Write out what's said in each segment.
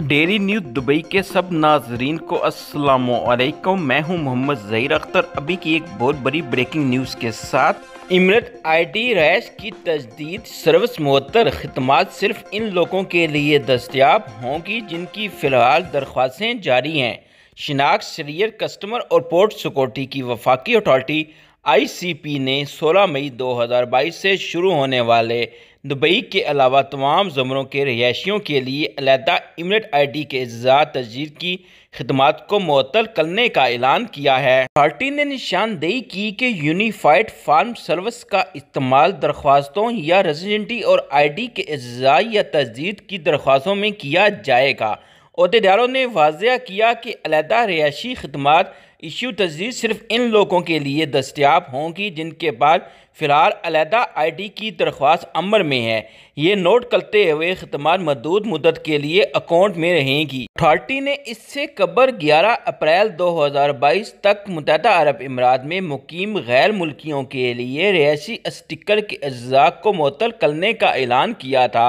dairy news Dubai के सब नाजरीन को असलम मैं हूं मोहम्मद ज़हीर अख्तर अभी की एक बहुत बड़ी ब्रेकिंग न्यूज़ के साथ इमरत आई टी रैश की तजदीद सर्विस महत्तर खदमात सिर्फ इन लोगों के लिए दस्तियाब होंगी जिनकी फ़िलहाल दरख्वास्तें जारी हैं शिनाख्त सीरियर कस्टमर और पोर्ट सिक्योरिटी की वफाकी अथॉरिटी आईसीपी ने 16 मई 2022 से शुरू होने वाले दुबई के अलावा तमाम ज़मरों के रहायशियों के लिए अलहदा इमरट आईडी के अज्जा तजीर की खदमात को मअतल करने का ऐलान किया है पार्टी ने निशानदेही की कि यूनिफाइड फार्म सर्विस का इस्तेमाल दरख्वास्तों या रेजिडेंटी और आई डी के अज्जा या तजीद की दरख्वास्तों में किया जाएगा अहदेदारों ने वाजह किया कि अलहदा रिहायशी खदमात इशू तजी सिर्फ इन लोगों के लिए दस्तियाब होंगी जिनके बाद फ़िलहाल अलहदा आई डी की दरख्वास अमर में है ये नोट करते हुए खदमात मदूद मदद के लिए अकाउंट में रहेंगी अथार्टी ने इससे कबर ग्यारह अप्रैल दो हज़ार बाईस तक मुतहदा अरब इमरात में मुकीम गैर मुल्कियों के लिए रिहायशी स्टिकर के अज्जा को मअतल करने का ऐलान किया था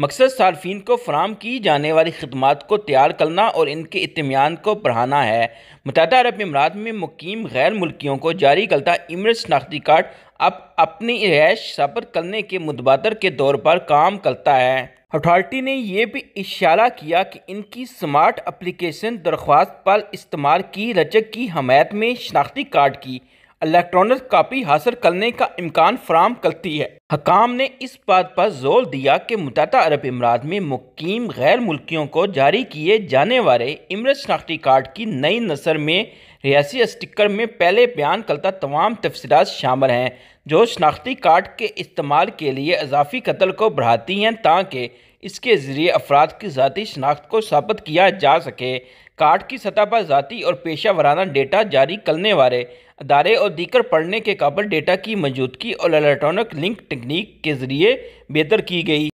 मकसद सार्फिन को फ्राहम की जाने वाली खदमात को तैयार करना और इनके इतमान को बढ़ाना है मुतहद अरब इमारात में मुकीम गैर मुल्कियों को जारी करता इमर शनाख्ती कार्ड अब अपनी रहायश सफर करने के मुतबादर के तौर पर काम करता है अथॉरिटी ने यह भी इशारा किया कि इनकी स्मार्ट अप्लीकेशन दरख्वास्त पर इस्तेमाल की रचक की हमायत में शनाख्ती कार्ड की इलेक्ट्रॉनिक कापी हासिल करने का इम्कान फ्राहम करती है हकाम ने इस बात पर जोर दिया कि मुतदा अरब इमरात में मुकीम गैर मुल्कियों को जारी किए जाने वाले इमरत शनाख्ती कार्ड की नई नसर में रियासी स्टिकर में पहले बयान करता तमाम तफसलत शामिल हैं जो शनाख्ती कार्ड के इस्तेमाल के लिए अजाफी कतल को बढ़ाती हैं ताकि इसके ज़रिए अफराद की ज़ाती शनाख्त को साबित किया जा सके कार्ड की सतह पर ज़ाती और पेशा वराना डेटा जारी करने वाले अदारे और दीकर पढ़ने के काबल डेटा की मौजूदगी और इलेक्ट्रॉनिक लिंक टेक्निक के ज़रिए बेहतर की गई